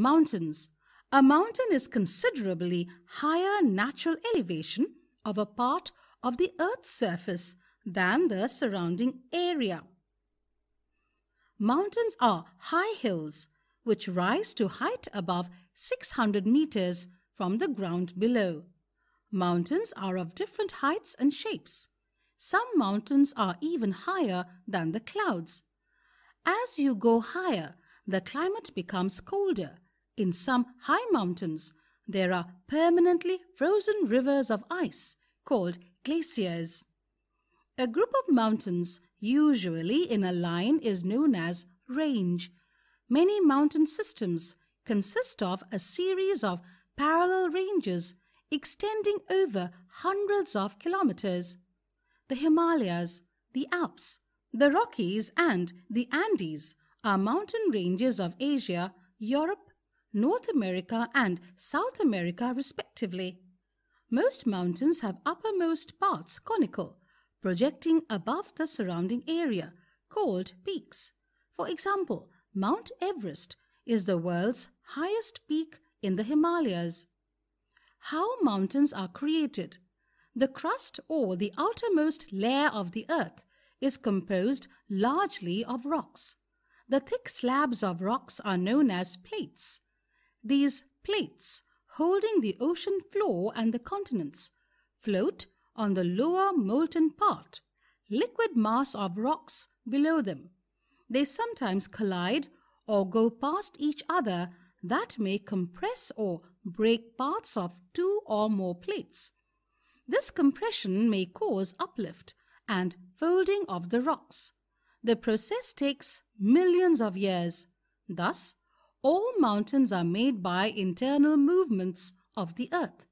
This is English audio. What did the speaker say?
Mountains. A mountain is considerably higher natural elevation of a part of the Earth's surface than the surrounding area. Mountains are high hills which rise to height above 600 meters from the ground below. Mountains are of different heights and shapes. Some mountains are even higher than the clouds. As you go higher, the climate becomes colder in some high mountains, there are permanently frozen rivers of ice called glaciers. A group of mountains, usually in a line, is known as range. Many mountain systems consist of a series of parallel ranges extending over hundreds of kilometers. The Himalayas, the Alps, the Rockies, and the Andes are mountain ranges of Asia, Europe, North America and South America respectively. Most mountains have uppermost parts conical, projecting above the surrounding area, called peaks. For example, Mount Everest is the world's highest peak in the Himalayas. How mountains are created. The crust or the outermost layer of the earth is composed largely of rocks. The thick slabs of rocks are known as plates. These plates, holding the ocean floor and the continents, float on the lower molten part, liquid mass of rocks below them. They sometimes collide or go past each other that may compress or break parts of two or more plates. This compression may cause uplift and folding of the rocks. The process takes millions of years. Thus, all mountains are made by internal movements of the earth.